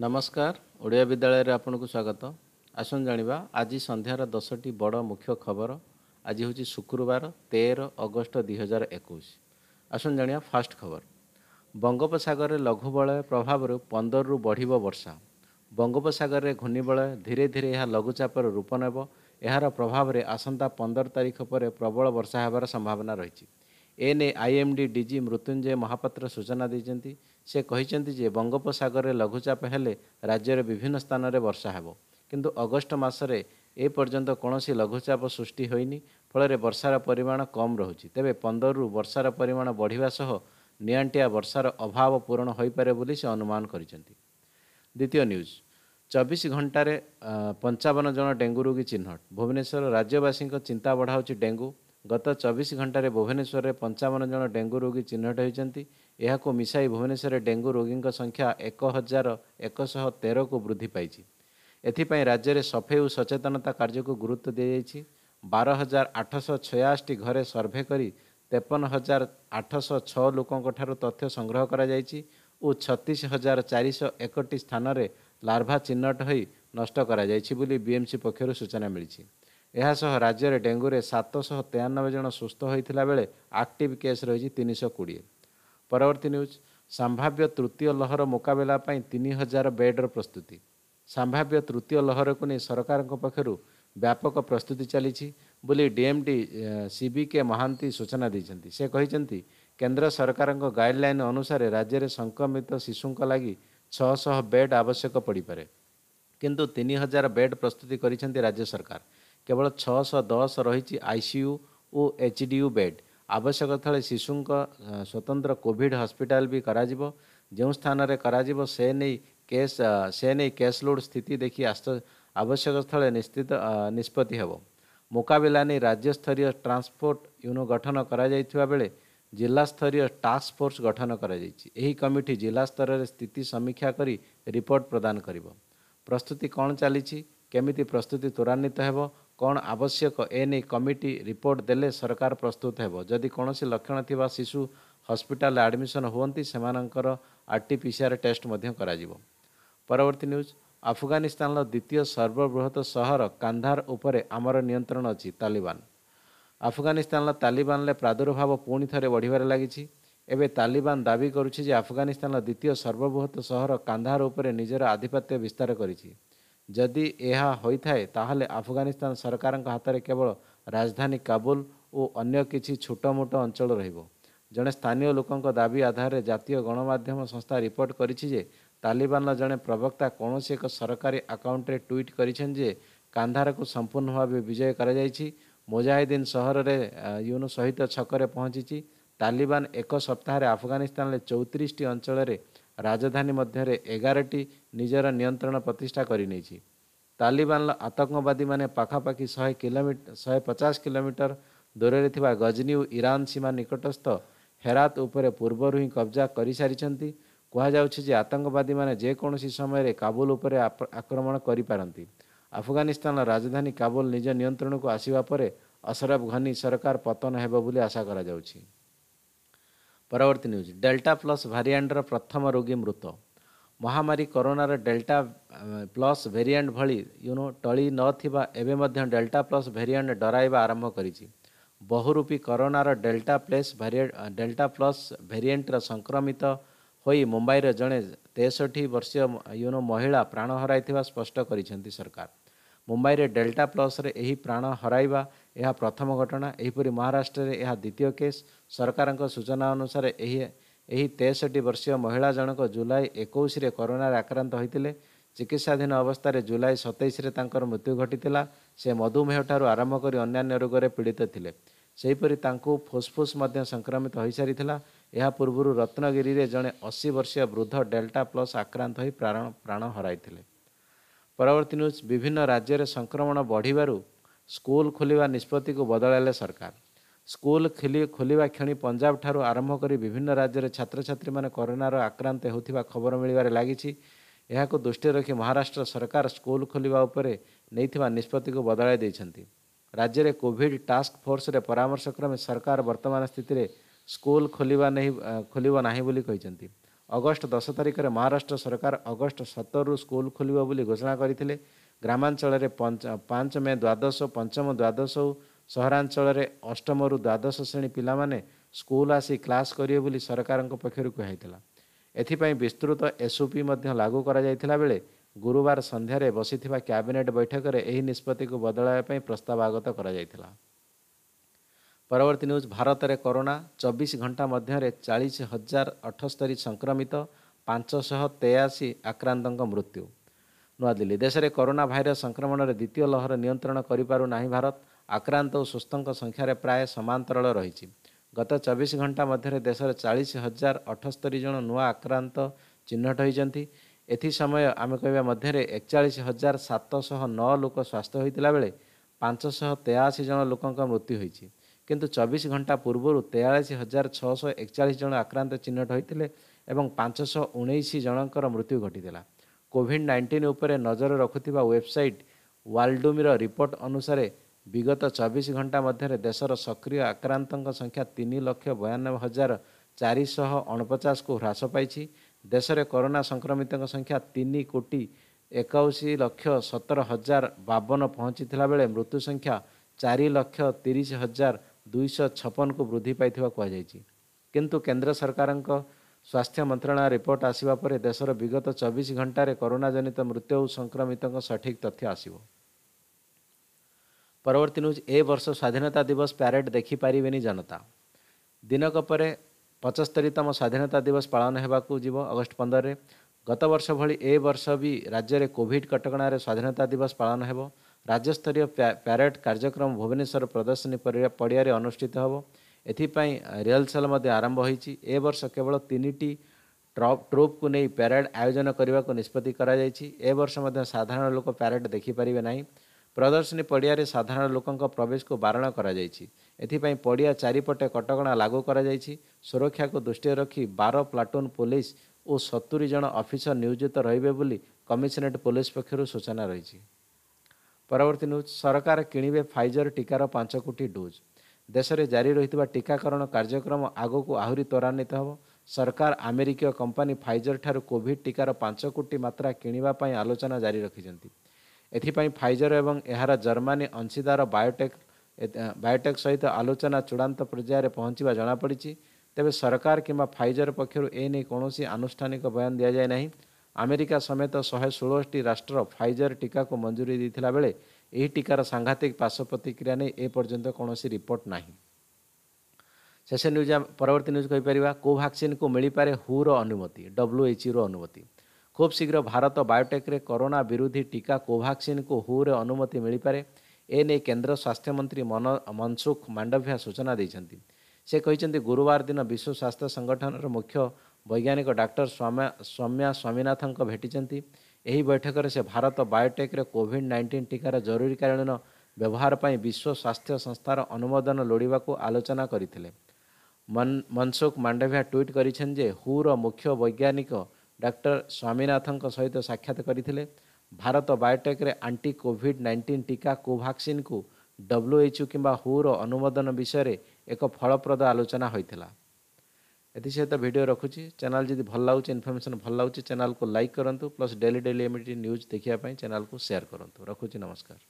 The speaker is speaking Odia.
ନମସ୍କାର ଓଡ଼ିଆ ବିଦ୍ୟାଳୟରେ ଆପଣଙ୍କୁ ସ୍ୱାଗତ ଆସନ୍ତୁ ଜାଣିବା ଆଜି ସନ୍ଧ୍ୟାର ଦଶଟି ବଡ଼ ମୁଖ୍ୟ ଖବର ଆଜି ହେଉଛି ଶୁକ୍ରବାର ତେର ଅଗଷ୍ଟ ଦୁଇ ହଜାର ଏକୋଇଶ ଆସନ୍ତୁ ଜାଣିବା ଫାଷ୍ଟ ଖବର ବଙ୍ଗୋପସାଗରରେ ଲଘୁବଳୟ ପ୍ରଭାବରୁ ପନ୍ଦରରୁ ବଢ଼ିବ ବର୍ଷା ବଙ୍ଗୋପସାଗରରେ ଘୂର୍ଣ୍ଣିବଳୟ ଧୀରେ ଧୀରେ ଏହା ଲଘୁଚାପର ରୂପ ନେବ ଏହାର ପ୍ରଭାବରେ ଆସନ୍ତା ପନ୍ଦର ତାରିଖ ପରେ ପ୍ରବଳ ବର୍ଷା ହେବାର ସମ୍ଭାବନା ରହିଛି ଏ ନେଇ ଆଇଏମ୍ଡି ଡିଜି ମୃତ୍ୟୁଞ୍ଜୟ ମହାପାତ୍ର ସୂଚନା ଦେଇଛନ୍ତି ସେ କହିଛନ୍ତି ଯେ ବଙ୍ଗୋପସାଗରରେ ଲଘୁଚାପ ହେଲେ ରାଜ୍ୟର ବିଭିନ୍ନ ସ୍ଥାନରେ ବର୍ଷା ହେବ କିନ୍ତୁ ଅଗଷ୍ଟ ମାସରେ ଏପର୍ଯ୍ୟନ୍ତ କୌଣସି ଲଘୁଚାପ ସୃଷ୍ଟି ହୋଇନି ଫଳରେ ବର୍ଷାର ପରିମାଣ କମ୍ ରହୁଛି ତେବେ ପନ୍ଦରରୁ ବର୍ଷାର ପରିମାଣ ବଢ଼ିବା ସହ ନିଆଣ୍ଟିଆ ବର୍ଷାର ଅଭାବ ପୂରଣ ହୋଇପାରେ ବୋଲି ସେ ଅନୁମାନ କରିଛନ୍ତି ଦ୍ୱିତୀୟ ନ୍ୟୁଜ୍ ଚବିଶ ଘଣ୍ଟାରେ ପଞ୍ଚାବନ ଜଣ ଡେଙ୍ଗୁ ରୋଗୀ ଚିହ୍ନଟ ଭୁବନେଶ୍ୱର ରାଜ୍ୟବାସୀଙ୍କ ଚିନ୍ତା ବଢ଼ାଉଛି ଡେଙ୍ଗୁ ଗତ ଚବିଶ ଘଣ୍ଟାରେ ଭୁବନେଶ୍ୱରରେ ପଞ୍ଚାବନ ଜଣ ଡେଙ୍ଗୁ ରୋଗୀ ଚିହ୍ନଟ ହୋଇଛନ୍ତି ଏହାକୁ ମିଶାଇ ଭୁବନେଶ୍ୱରରେ ଡେଙ୍ଗୁ ରୋଗୀଙ୍କ ସଂଖ୍ୟା ଏକ ହଜାର ଏକଶହ ତେରକୁ ବୃଦ୍ଧି ପାଇଛି ଏଥିପାଇଁ ରାଜ୍ୟରେ ସଫେଇ ଓ ସଚେତନତା କାର୍ଯ୍ୟକୁ ଗୁରୁତ୍ୱ ଦିଆଯାଇଛି ବାର ହଜାର ଆଠଶହ ଛୟାଅଶୀ ଘରେ ସର୍ଭେ କରି ତେପନ ହଜାର ଆଠଶହ ଛଅ ଲୋକଙ୍କଠାରୁ ତଥ୍ୟ ସଂଗ୍ରହ କରାଯାଇଛି ଓ ଛତିଶ ହଜାର ଚାରିଶହ ଏକଟି ସ୍ଥାନରେ ଲାର୍ଭା ଚିହ୍ନଟ ହୋଇ ନଷ୍ଟ କରାଯାଇଛି ବୋଲି ବିଏମ୍ସି ପକ୍ଷରୁ ସୂଚନା ମିଳିଛି ଏହାସହ ରାଜ୍ୟରେ ଡେଙ୍ଗୁରେ ସାତଶହ ତେୟାନବେ ଜଣ ସୁସ୍ଥ ହୋଇଥିଲା ବେଳେ ଆକ୍ଟିଭ୍ କେସ୍ ରହିଛି ତିନିଶହ କୋଡ଼ିଏ ପରବର୍ତ୍ତୀ ନ୍ୟୁଜ୍ ସମ୍ଭାବ୍ୟ ତୃତୀୟ ଲହର ମୁକାବିଲା ପାଇଁ ତିନି ହଜାର ବେଡ଼୍ର ପ୍ରସ୍ତୁତି ସମ୍ଭାବ୍ୟ ତୃତୀୟ ଲହରକୁ ନେଇ ସରକାରଙ୍କ ପକ୍ଷରୁ ବ୍ୟାପକ ପ୍ରସ୍ତୁତି ଚାଲିଛି ବୋଲି ଡିଏମ୍ଡି ସି ବି କେ ମହାନ୍ତି ସୂଚନା ଦେଇଛନ୍ତି ସେ କହିଛନ୍ତି କେନ୍ଦ୍ର ସରକାରଙ୍କ ଗାଇଡ଼ଲାଇନ୍ ଅନୁସାରେ ରାଜ୍ୟରେ ସଂକ୍ରମିତ ଶିଶୁଙ୍କ ଲାଗି ଛଅଶହ ବେଡ଼୍ ଆବଶ୍ୟକ ପଡ଼ିପାରେ କିନ୍ତୁ ତିନି ହଜାର ବେଡ଼୍ ପ୍ରସ୍ତୁତି କରିଛନ୍ତି ରାଜ୍ୟ ସରକାର କେବଳ ଛଅଶହ ଦଶ ରହିଛି ଆଇସିୟୁ ଓ ଏଚ୍ ଡି ୟୁ ବେଡ୍ ଆବଶ୍ୟକତାଳେ ଶିଶୁଙ୍କ ସ୍ୱତନ୍ତ୍ର କୋଭିଡ଼୍ ହସ୍ପିଟାଲ ବି କରାଯିବ ଯେଉଁ ସ୍ଥାନରେ କରାଯିବ ସେ ନେଇ କେସ୍ ସେ ନେଇ କେସ୍ ଲୋଡ଼୍ ସ୍ଥିତି ଦେଖି ଆବଶ୍ୟକ ସ୍ଥଳେ ନିଶ୍ଚିତ ନିଷ୍ପତ୍ତି ହେବ ମୁକାବିଲା ନେଇ ରାଜ୍ୟସ୍ତରୀୟ ଟ୍ରାନ୍ସପୋର୍ଟ ୟୁନୋ ଗଠନ କରାଯାଇଥିବା ବେଳେ ଜିଲ୍ଲାସ୍ତରୀୟ ଟାସ୍କ ଫୋର୍ସ ଗଠନ କରାଯାଇଛି ଏହି କମିଟି ଜିଲ୍ଲାସ୍ତରରେ ସ୍ଥିତି ସମୀକ୍ଷା କରି ରିପୋର୍ଟ ପ୍ରଦାନ କରିବ ପ୍ରସ୍ତୁତି କ'ଣ ଚାଲିଛି କେମିତି ପ୍ରସ୍ତୁତି ତ୍ୱରାନ୍ୱିତ ହେବ କ'ଣ ଆବଶ୍ୟକ ଏ ନେଇ କମିଟି ରିପୋର୍ଟ ଦେଲେ ସରକାର ପ୍ରସ୍ତୁତ ହେବ ଯଦି କୌଣସି ଲକ୍ଷଣ ଥିବା ଶିଶୁ ହସ୍ପିଟାଲରେ ଆଡ଼ମିସନ୍ ହୁଅନ୍ତି ସେମାନଙ୍କର R T P C R test ମଧ୍ୟ କରାଯିବ ପରବର୍ତ୍ତୀ ନ୍ୟୁଜ୍ ଆଫଗାନିସ୍ତାନର ଦ୍ୱିତୀୟ ସର୍ବବୃହତ ସହର କାନ୍ଧାର ଉପରେ ଆମର ନିୟନ୍ତ୍ରଣ ଅଛି ତାଲିବାନ ଆଫଗାନିସ୍ତାନର ତାଲିବାନରେ ପ୍ରାଦୁର୍ଭାବ ପୁଣି ଥରେ ବଢ଼ିବାରେ ଲାଗିଛି ଏବେ ତାଲିବାନ ଦାବି କରୁଛି ଯେ ଆଫଗାନିସ୍ତାନର ଦ୍ୱିତୀୟ ସର୍ବବୃହତ ସହର କାନ୍ଧାର ଉପରେ ନିଜର ଆଧିପତ୍ୟ ବିସ୍ତାର କରିଛି ଯଦି ଏହା ହୋଇଥାଏ ତାହେଲେ ଆଫଗାନିସ୍ତାନ ସରକାରଙ୍କ ହାତରେ କେବଳ ରାଜଧାନୀ କାବୁଲ ଓ ଅନ୍ୟ କିଛି ଛୋଟମୋଟ ଅଞ୍ଚଳ ରହିବ ଜଣେ ସ୍ଥାନୀୟ ଲୋକଙ୍କ ଦାବି ଆଧାରରେ ଜାତୀୟ ଗଣମାଧ୍ୟମ ସଂସ୍ଥା ରିପୋର୍ଟ କରିଛି ଯେ ତାଲିବାନର ଜଣେ ପ୍ରବକ୍ତା କୌଣସି ଏକ ସରକାରୀ ଆକାଉଣ୍ଟରେ ଟ୍ୱିଟ୍ କରିଛନ୍ତି ଯେ କାନ୍ଧାରକୁ ସମ୍ପୂର୍ଣ୍ଣ ଭାବେ ବିଜୟ କରାଯାଇଛି ମୁଜାହିଦ୍ଦିନ ସହରରେ ୟୁନୁ ସହିତ ଛକରେ ପହଞ୍ଚିଛି ତାଲିବାନ ଏକ ସପ୍ତାହରେ ଆଫଗାନିସ୍ତାନରେ ଚଉତିରିଶଟି ଅଞ୍ଚଳରେ ରାଜଧାନୀ ମଧ୍ୟରେ ଏଗାରଟି ନିଜର ନିୟନ୍ତ୍ରଣ ପ୍ରତିଷ୍ଠା କରିନେଇଛି ତାଲିବାନର ଆତଙ୍କବାଦୀମାନେ ପାଖାପାଖି ଶହେ କିଲୋମିଟର ଶହେ ପଚାଶ କିଲୋମିଟର ଦୂରରେ ଥିବା ଗଜନିଉ ଇରାନ ସୀମା ନିକଟସ୍ଥ ହେରାତ ଉପରେ ପୂର୍ବରୁ ହିଁ କବ୍ଜା କରିସାରିଛନ୍ତି କୁହାଯାଉଛି ଯେ ଆତଙ୍କବାଦୀମାନେ ଯେକୌଣସି ସମୟରେ କାବୁଲ ଉପରେ ଆକ୍ରମଣ କରିପାରନ୍ତି ଆଫଗାନିସ୍ତାନର ରାଜଧାନୀ କାବୁଲ ନିଜ ନିୟନ୍ତ୍ରଣକୁ ଆସିବା ପରେ ଅସରଫ ଘନି ସରକାର ପତନ ହେବ ବୋଲି ଆଶା କରାଯାଉଛି ପରବର୍ତ୍ତୀ ନ୍ୟୁଜ୍ ଡେଲ୍ଟା ପ୍ଲସ୍ ଭାରିଆଣ୍ଟର ପ୍ରଥମ ରୋଗୀ ମୃତ ମହାମାରୀ କରୋନାର ଡେଲ୍ଟା ପ୍ଲସ୍ ଭେରିଆଣ୍ଟ ଭଳି ୟୁନୋ ଟଳି ନଥିବା ଏବେ ମଧ୍ୟ ଡେଲ୍ଟା ପ୍ଲସ୍ ଭେରିଆଣ୍ଟ ଡରାଇବା ଆରମ୍ଭ କରିଛି ବହୁରୂପୀ କରୋନାର ଡେଲ୍ଟା ପ୍ଲସ୍ ଡେଲ୍ଟା ପ୍ଲସ୍ ଭେରିଏଣ୍ଟର ସଂକ୍ରମିତ ହୋଇ ମୁମ୍ବାଇର ଜଣେ ତେଷଠି ବର୍ଷୀୟ ୟୁନୋ ମହିଳା ପ୍ରାଣ ହରାଇଥିବା ସ୍ପଷ୍ଟ କରିଛନ୍ତି ସରକାର ମୁମ୍ବାଇରେ ଡେଲ୍ଟା ପ୍ଲସ୍ରେ ଏହି ପ୍ରାଣ ହରାଇବା ଏହା ପ୍ରଥମ ଘଟଣା ଏହିପରି ମହାରାଷ୍ଟ୍ରରେ ଏହା ଦ୍ୱିତୀୟ କେସ୍ ସରକାରଙ୍କ ସୂଚନା ଅନୁସାରେ ଏହି ଏହି ତେଷଠି ବର୍ଷୀୟ ମହିଳା ଜଣକ ଜୁଲାଇ ଏକୋଇଶରେ କରୋନାରେ ଆକ୍ରାନ୍ତ ହୋଇଥିଲେ ଚିକିତ୍ସାଧୀନ ଅବସ୍ଥାରେ ଜୁଲାଇ ସତେଇଶରେ ତାଙ୍କର ମୃତ୍ୟୁ ଘଟିଥିଲା ସେ ମଧୁମେହଠାରୁ ଆରମ୍ଭ କରି ଅନ୍ୟାନ୍ୟ ରୋଗରେ ପୀଡ଼ିତ ଥିଲେ ସେହିପରି ତାଙ୍କୁ ଫୁସ୍ଫୁସ୍ ମଧ୍ୟ ସଂକ୍ରମିତ ହୋଇସାରିଥିଲା ଏହା ପୂର୍ବରୁ ରତ୍ନଗିରିରେ ଜଣେ ଅଶୀ ବର୍ଷୀୟ ବୃଦ୍ଧ ଡେଲ୍ଟା ପ୍ଲସ୍ ଆକ୍ରାନ୍ତ ହୋଇ ପ୍ରାଣ ପ୍ରାଣ ହରାଇଥିଲେ ପରବର୍ତ୍ତୀ ନ୍ୟୁଜ୍ ବିଭିନ୍ନ ରାଜ୍ୟରେ ସଂକ୍ରମଣ ବଢ଼ିବାରୁ ସ୍କୁଲ ଖୋଲିବା ନିଷ୍ପତ୍ତିକୁ ବଦଳାଇଲେ ସରକାର ସ୍କୁଲ ଖେଳି ଖୋଲିବା କ୍ଷଣି ପଞ୍ଜାବଠାରୁ ଆରମ୍ଭ କରି ବିଭିନ୍ନ ରାଜ୍ୟରେ ଛାତ୍ରଛାତ୍ରୀମାନେ କରୋନାର ଆକ୍ରାନ୍ତ ହେଉଥିବା ଖବର ମିଳିବାରେ ଲାଗିଛି ଏହାକୁ ଦୃଷ୍ଟିରେ ରଖି ମହାରାଷ୍ଟ୍ର ସରକାର ସ୍କୁଲ ଖୋଲିବା ଉପରେ ନେଇଥିବା ନିଷ୍ପତ୍ତିକୁ ବଦଳାଇ ଦେଇଛନ୍ତି ରାଜ୍ୟରେ କୋଭିଡ଼ ଟାସ୍କ ଫୋର୍ସରେ ପରାମର୍ଶକ୍ରମେ ସରକାର ବର୍ତ୍ତମାନ ସ୍ଥିତିରେ ସ୍କୁଲ ଖୋଲିବା ନେଇ ଖୋଲିବ ନାହିଁ ବୋଲି କହିଛନ୍ତି ଅଗଷ୍ଟ ଦଶ ତାରିଖରେ ମହାରାଷ୍ଟ୍ର ସରକାର ଅଗଷ୍ଟ ସତରରୁ ସ୍କୁଲ ଖୋଲିବ ବୋଲି ଘୋଷଣା କରିଥିଲେ ଗ୍ରାମାଞ୍ଚଳରେ ପାଞ୍ଚ ମେ ଦ୍ୱାଦଶ ପଞ୍ଚମ ଦ୍ୱାଦଶ ଓ ସହରାଞ୍ଚଳରେ ଅଷ୍ଟମରୁ ଦ୍ୱାଦଶ ଶ୍ରେଣୀ ପିଲାମାନେ ସ୍କୁଲ ଆସି କ୍ଲାସ୍ କରିବେ ବୋଲି ସରକାରଙ୍କ ପକ୍ଷରୁ କୁହାଯାଇଥିଲା ଏଥିପାଇଁ ବିସ୍ତୃତ ଏସ୍ଓପି ମଧ୍ୟ ଲାଗୁ କରାଯାଇଥିଲା ବେଳେ ଗୁରୁବାର ସନ୍ଧ୍ୟାରେ ବସିଥିବା କ୍ୟାବିନେଟ୍ ବୈଠକରେ ଏହି ନିଷ୍ପତ୍ତିକୁ ବଦଳାଇବା ପାଇଁ ପ୍ରସ୍ତାବ ଆଗତ କରାଯାଇଥିଲା ପରବର୍ତ୍ତୀ ନ୍ୟୁଜ୍ ଭାରତରେ କରୋନା ଚବିଶ ଘଣ୍ଟା ମଧ୍ୟରେ ଚାଳିଶ ହଜାର ଅଠସ୍ତରୀ ସଂକ୍ରମିତ ପାଞ୍ଚଶହ ତେୟାଅଶୀ ଆକ୍ରାନ୍ତଙ୍କ ମୃତ୍ୟୁ ନୂଆଦିଲ୍ଲୀ ଦେଶରେ କରୋନା ଭାଇରସ୍ ସଂକ୍ରମଣରେ ଦ୍ୱିତୀୟ ଲହର ନିୟନ୍ତ୍ରଣ କରିପାରୁନାହିଁ ଭାରତ ଆକ୍ରାନ୍ତ ଓ ସୁସ୍ଥଙ୍କ ସଂଖ୍ୟାରେ ପ୍ରାୟ ସମାନ୍ତରାଳ ରହିଛି ଗତ ଚବିଶ ଘଣ୍ଟା ମଧ୍ୟରେ ଦେଶରେ ଚାଳିଶ ହଜାର ଅଠସ୍ତରୀ ଜଣ ନୂଆ ଆକ୍ରାନ୍ତ ଚିହ୍ନଟ ହୋଇଛନ୍ତି ଏଥି ସମୟ ଆମେ କହିବା ମଧ୍ୟରେ ଏକଚାଳିଶ ହଜାର ସାତଶହ ନଅ ଲୋକ ସ୍ୱାସ୍ଥ୍ୟ ହୋଇଥିଲା ବେଳେ ପାଞ୍ଚଶହ ତେୟାଅଶୀ ଜଣ ଲୋକଙ୍କ ମୃତ୍ୟୁ ହୋଇଛି କିନ୍ତୁ ଚବିଶ ଘଣ୍ଟା ପୂର୍ବରୁ ତେୟାଳିଶ ହଜାର ଛଅଶହ ଏକଚାଳିଶ ଜଣ ଆକ୍ରାନ୍ତ ଚିହ୍ନଟ ହୋଇଥିଲେ ଏବଂ ପାଞ୍ଚଶହ ଉଣେଇଶ ଜଣଙ୍କର ମୃତ୍ୟୁ ଘଟିଥିଲା କୋଭିଡ଼୍ ନାଇଣ୍ଟିନ୍ ଉପରେ ନଜର ରଖୁଥିବା ୱେବ୍ସାଇଟ୍ ୱାଲଡୁମିର ରିପୋର୍ଟ ଅନୁସାରେ ବିଗତ ଚବିଶ ଘଣ୍ଟା ମଧ୍ୟରେ ଦେଶର ସକ୍ରିୟ ଆକ୍ରାନ୍ତଙ୍କ ସଂଖ୍ୟା ତିନି ଲକ୍ଷ ବୟାନବେ ହଜାର ଚାରିଶହ ଅଣପଚାଶକୁ ହ୍ରାସ ପାଇଛି ଦେଶରେ କରୋନା ସଂକ୍ରମିତଙ୍କ ସଂଖ୍ୟା ତିନି କୋଟି ଏକାଅଶୀ ଲକ୍ଷ ସତର ହଜାର ବାବନ ପହଞ୍ଚିଥିଲା ବେଳେ ମୃତ୍ୟୁ ସଂଖ୍ୟା ଚାରି ଲକ୍ଷ ତିରିଶ ହଜାର ଦୁଇଶହ ଛପନକୁ ବୃଦ୍ଧି ପାଇଥିବା କୁହାଯାଇଛି କିନ୍ତୁ କେନ୍ଦ୍ର ସରକାରଙ୍କ ସ୍ୱାସ୍ଥ୍ୟ ମନ୍ତ୍ରଣାଳୟ ରିପୋର୍ଟ ଆସିବା ପରେ ଦେଶର ବିଗତ ଚବିଶ ଘଣ୍ଟାରେ କରୋନା ଜନିତ ମୃତ୍ୟୁ ଓ ସଂକ୍ରମିତଙ୍କ ସଠିକ୍ ତଥ୍ୟ ଆସିବ ପରବର୍ତ୍ତୀ ନ୍ୟୁଜ୍ ଏ ବର୍ଷ ସ୍ୱାଧୀନତା ଦିବସ ପ୍ୟାରେଡ୍ ଦେଖିପାରିବେନି ଜନତା ଦିନକ ପରେ ପଞ୍ଚସ୍ତରୀତମ ସ୍ୱାଧୀନତା ଦିବସ ପାଳନ ହେବାକୁ ଯିବ ଅଗଷ୍ଟ ପନ୍ଦରରେ ଗତବର୍ଷ ଭଳି ଏ ବର୍ଷ ବି ରାଜ୍ୟରେ କୋଭିଡ଼ କଟକଣାରେ ସ୍ୱାଧୀନତା ଦିବସ ପାଳନ ହେବ ରାଜ୍ୟସ୍ତରୀୟ ପ୍ୟାରେଡ୍ କାର୍ଯ୍ୟକ୍ରମ ଭୁବନେଶ୍ୱର ପ୍ରଦର୍ଶନୀ ପଡ଼ିଆରେ ଅନୁଷ୍ଠିତ ହେବ ଏଥିପାଇଁ ରିହର୍ସଲ୍ ମଧ୍ୟ ଆରମ୍ଭ ହୋଇଛି ଏ ବର୍ଷ କେବଳ ତିନିଟି ଟ୍ରୁପ୍କୁ ନେଇ ପ୍ୟାରେଡ୍ ଆୟୋଜନ କରିବାକୁ ନିଷ୍ପତ୍ତି କରାଯାଇଛି ଏ ବର୍ଷ ମଧ୍ୟ ସାଧାରଣ ଲୋକ ପ୍ୟାରେଡ୍ ଦେଖିପାରିବେ ନାହିଁ ପ୍ରଦର୍ଶନୀ ପଡ଼ିଆରେ ସାଧାରଣ ଲୋକଙ୍କ ପ୍ରବେଶକୁ ବାରଣ କରାଯାଇଛି ଏଥିପାଇଁ ପଡ଼ିଆ ଚାରିପଟେ କଟକଣା ଲାଗୁ କରାଯାଇଛି ସୁରକ୍ଷାକୁ ଦୃଷ୍ଟିରେ ରଖି ବାର ପ୍ଲାଟୁନ୍ ପୋଲିସ ଓ ସତୁରି ଜଣ ଅଫିସର ନିୟୋଜିତ ରହିବେ ବୋଲି କମିଶନରେଟ୍ ପୋଲିସ ପକ୍ଷରୁ ସୂଚନା ରହିଛି ପରବର୍ତ୍ତୀ ନ୍ୟୁଜ୍ ସରକାର କିଣିବେ ଫାଇଜର ଟିକାର ପାଞ୍ଚ କୋଟି ଡୋଜ୍ ଦେଶରେ ଜାରି ରହିଥିବା ଟିକାକରଣ କାର୍ଯ୍ୟକ୍ରମ ଆଗକୁ ଆହୁରି ତ୍ୱରାନ୍ୱିତ ହେବ ସରକାର ଆମେରିକୀୟ କମ୍ପାନୀ ଫାଇଜରଠାରୁ କୋଭିଡ୍ ଟିକାର ପାଞ୍ଚ କୋଟି ମାତ୍ରା କିଣିବା ପାଇଁ ଆଲୋଚନା ଜାରି ରଖିଛନ୍ତି ଏଥିପାଇଁ ଫାଇଜର ଏବଂ ଏହାର ଜର୍ମାନୀ ଅଂଶୀଦାର ବାୟୋଟେକ୍ ବାୟୋଟେକ୍ ସହିତ ଆଲୋଚନା ଚୂଡ଼ାନ୍ତ ପର୍ଯ୍ୟାୟରେ ପହଞ୍ଚିବା ଜଣାପଡ଼ିଛି ତେବେ ସରକାର କିମ୍ବା ଫାଇଜର ପକ୍ଷରୁ ଏ ନେଇ କୌଣସି ଆନୁଷ୍ଠାନିକ ବୟାନ ଦିଆଯାଇ ନାହିଁ ଆମେରିକା ସମେତ ଶହେ ଷୋହଳଟି ରାଷ୍ଟ୍ର ଫାଇଜର ଟିକାକୁ ମଞ୍ଜୁରୀ ଦେଇଥିଲା ବେଳେ ଏହି ଟିକାର ସାଂଘାତିକ ପାର୍ଶ୍ୱ ପ୍ରତିକ୍ରିୟା ନେଇ ଏପର୍ଯ୍ୟନ୍ତ କୌଣସି ରିପୋର୍ଟ ନାହିଁ ଶେଷ ନ୍ୟୁଜ୍ ପରବର୍ତ୍ତୀ ନ୍ୟୁଜ୍ କହିପାରିବା କୋଭାକ୍ସିନ୍କୁ ମିଳିପାରେ ହୁର ଅନୁମତି ଡବ୍ଲ୍ୟୁଏଚ୍ଓର ଅନୁମତି ଖୁବ୍ ଶୀଘ୍ର ଭାରତ ବାୟୋଟେକ୍ରେ କରୋନା ବିରୋଧୀ ଟିକା କୋଭାକ୍ସିନ୍କୁ ହୁରେ ଅନୁମତି ମିଳିପାରେ ଏ ନେଇ କେନ୍ଦ୍ର ସ୍ୱାସ୍ଥ୍ୟମନ୍ତ୍ରୀ ମନ ମନସୁଖ ମାଣ୍ଡଭ୍ୟା ସୂଚନା ଦେଇଛନ୍ତି ସେ କହିଛନ୍ତି ଗୁରୁବାର ଦିନ ବିଶ୍ୱ ସ୍ୱାସ୍ଥ୍ୟ ସଂଗଠନର ମୁଖ୍ୟ ବୈଜ୍ଞାନିକ ଡାକ୍ତର ସୌମ୍ୟା ସ୍ୱାମୀନାଥଙ୍କ ଭେଟିଛନ୍ତି ଏହି ବୈଠକରେ ସେ ଭାରତ ବାୟୋଟେକ୍ରେ କୋଭିଡ଼ ନାଇଣ୍ଟିନ୍ ଟିକାର ଜରୁରୀକାଳୀନ ବ୍ୟବହାର ପାଇଁ ବିଶ୍ୱ ସ୍ୱାସ୍ଥ୍ୟ ସଂସ୍ଥାର ଅନୁମୋଦନ ଲୋଡ଼ିବାକୁ ଆଲୋଚନା କରିଥିଲେ ମନସୁଖ ମାଣ୍ଡଭ୍ୟା ଟ୍ୱିଟ୍ କରିଛନ୍ତି ଯେ ହୁର ମୁଖ୍ୟ ବୈଜ୍ଞାନିକ ଡକ୍ଟର ସ୍ୱାମୀନାଥଙ୍କ ସହିତ ସାକ୍ଷାତ କରିଥିଲେ ଭାରତ ବାୟୋଟେକ୍ରେ ଆଣ୍ଟି କୋଭିଡ଼ ନାଇଣ୍ଟିନ୍ ଟିକା କୋଭାକ୍ସିନ୍କୁ ଡବ୍ଲ୍ୟୁଏଚ୍ଓ କିମ୍ବା ହୁର ଅନୁମୋଦନ ବିଷୟରେ ଏକ ଫଳପ୍ରଦ ଆଲୋଚନା ହୋଇଥିଲା एथसत भिडियो रखुच्छी चैनल जी भल लगे इनफर्मेसन भल लगे चैनल को लाइक करूँ plus daily daily M news देखापी चैनल को सेयार करूँ रखुच्छी नमस्कार